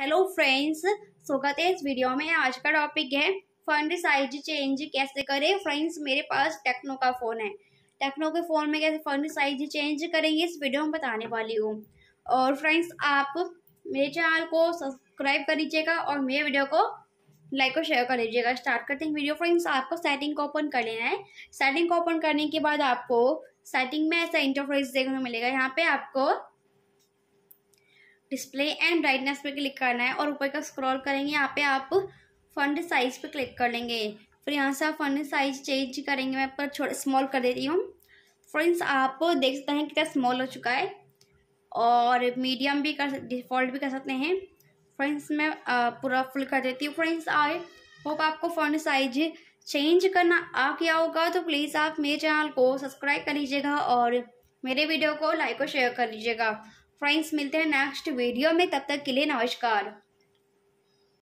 hello friends स्वागत है इस वीडियो में आज का टॉपिक है फंड साइज चेंज कैसे करें फ्रेंड्स मेरे पास टेक्नो का फ़ोन है टेक्नो के फ़ोन में कैसे फंड साइज चेंज करेंगे इस वीडियो में बताने वाली हूँ और फ्रेंड्स आप मेरे चैनल को सब्सक्राइब कर लीजिएगा और मेरे वीडियो को लाइक और शेयर कर लीजिएगा स्टार्ट करते हैं वीडियो फ्रेंड्स आपको सेटिंग को ओपन कर लेना है सेटिंग को ओपन करने के बाद आपको सेटिंग में ऐसा इंटरफेस देखने को मिलेगा यहाँ पे आपको डिस्प्ले एंड ब्राइटनेस पे क्लिक करना है और ऊपर का स्क्रॉल करेंगे यहाँ पे आप फंड साइज पे क्लिक कर लेंगे फिर यहाँ से आप फंड साइज चेंज करेंगे मैं पर छोड़ स्मॉल कर देती हूँ फ्रेंड्स आप देख सकते हैं कितना स्मॉल हो चुका है और मीडियम भी कर डिफ़ॉल्ट भी कर सकते हैं फ्रेंड्स मैं पूरा फुल कर देती हूँ फ्रेंड्स आई होप आपको फंड साइज चेंज करना आ गया होगा तो प्लीज़ आप मेरे चैनल को सब्सक्राइब कर लीजिएगा और मेरे वीडियो को लाइक और शेयर कर लीजिएगा फ्रेंड्स मिलते हैं नेक्स्ट वीडियो में तब तक के लिए नमस्कार